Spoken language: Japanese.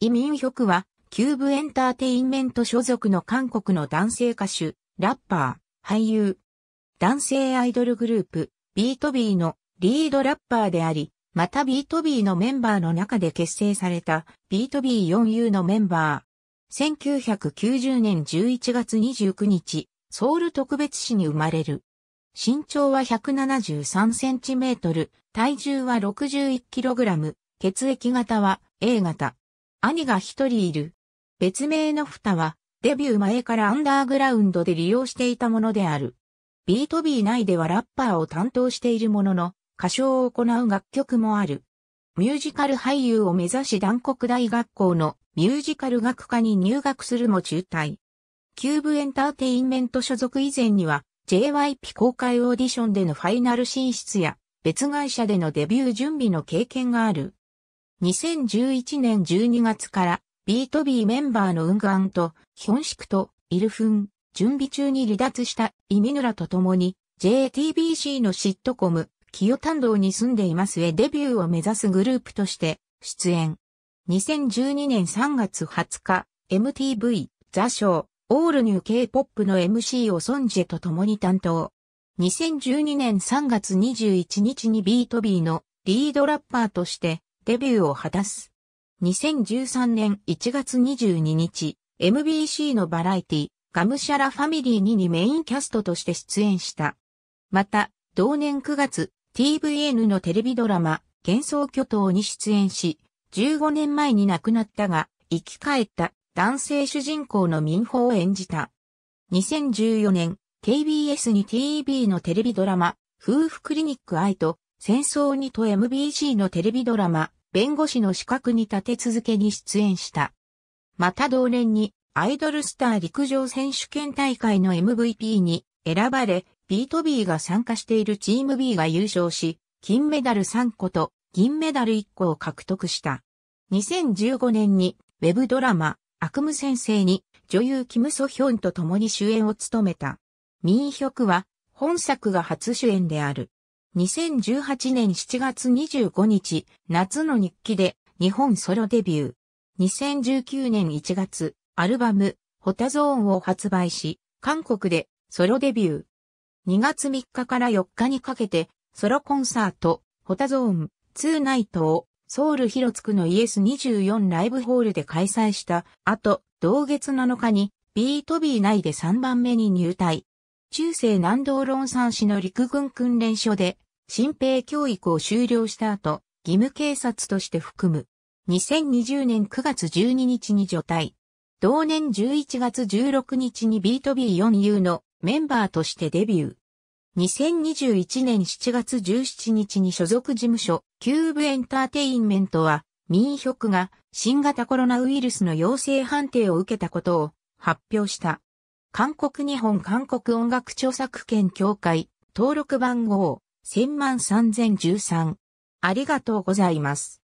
イ・ミンヒョクは、キューブエンターテインメント所属の韓国の男性歌手、ラッパー、俳優、男性アイドルグループ、ビートビーのリードラッパーであり、またビートビーのメンバーの中で結成されたビートビー 4U のメンバー。1990年11月29日、ソウル特別市に生まれる。身長は173センチメートル、体重は61キログラム、血液型は A 型。兄が一人いる。別名の蓋は、デビュー前からアンダーグラウンドで利用していたものである。ビートビー内ではラッパーを担当しているものの、歌唱を行う楽曲もある。ミュージカル俳優を目指し断国大学校のミュージカル学科に入学するも中退。キューブエンターテインメント所属以前には JYP 公開オーディションでのファイナル進出や別会社でのデビュー準備の経験がある。2011年12月からビートビーメンバーのウンガンとヒョンシクとイルフン、準備中に離脱したイミヌラと共に JTBC のシットコム、キヨ堂に住んでいますへデビューを目指すグループとして出演。2012年3月20日、MTV、ザ・ショー、オールニュー K-POP の MC をソンジェと共に担当。2012年3月21日にビートビーのリードラッパーとしてデビューを果たす。2013年1月22日、MBC のバラエティ、ガムシャラファミリー2にメインキャストとして出演した。また、同年9月、TVN のテレビドラマ、幻想巨頭に出演し、15年前に亡くなったが、生き返った男性主人公の民法を演じた。2014年、KBS に TV のテレビドラマ、夫婦クリニック愛と戦争にと MBC のテレビドラマ、弁護士の資格に立て続けに出演した。また同年に、アイドルスター陸上選手権大会の MVP に選ばれ、ビート B が参加しているチーム B が優勝し、金メダル3個と銀メダル1個を獲得した。2015年にウェブドラマ悪夢先生に女優キム・ソヒョンと共に主演を務めた。ミンヒョクは本作が初主演である。2018年7月25日、夏の日記で日本ソロデビュー。2019年1月、アルバム、ホタゾーンを発売し、韓国でソロデビュー。2月3日から4日にかけて、ソロコンサート、ホタゾーン、ツーナイトを、ソウル広津区のイエス24ライブホールで開催した後、同月7日に、ビートビー内で3番目に入隊。中世南道論山市の陸軍訓練所で新兵教育を終了した後、義務警察として含む。2020年9月12日に除隊。同年11月16日にビート B4U のメンバーとしてデビュー。2021年7月17日に所属事務所、キューブエンターテインメントは、民局が新型コロナウイルスの陽性判定を受けたことを発表した。韓国日本韓国音楽著作権協会登録番号千万三千十三。ありがとうございます。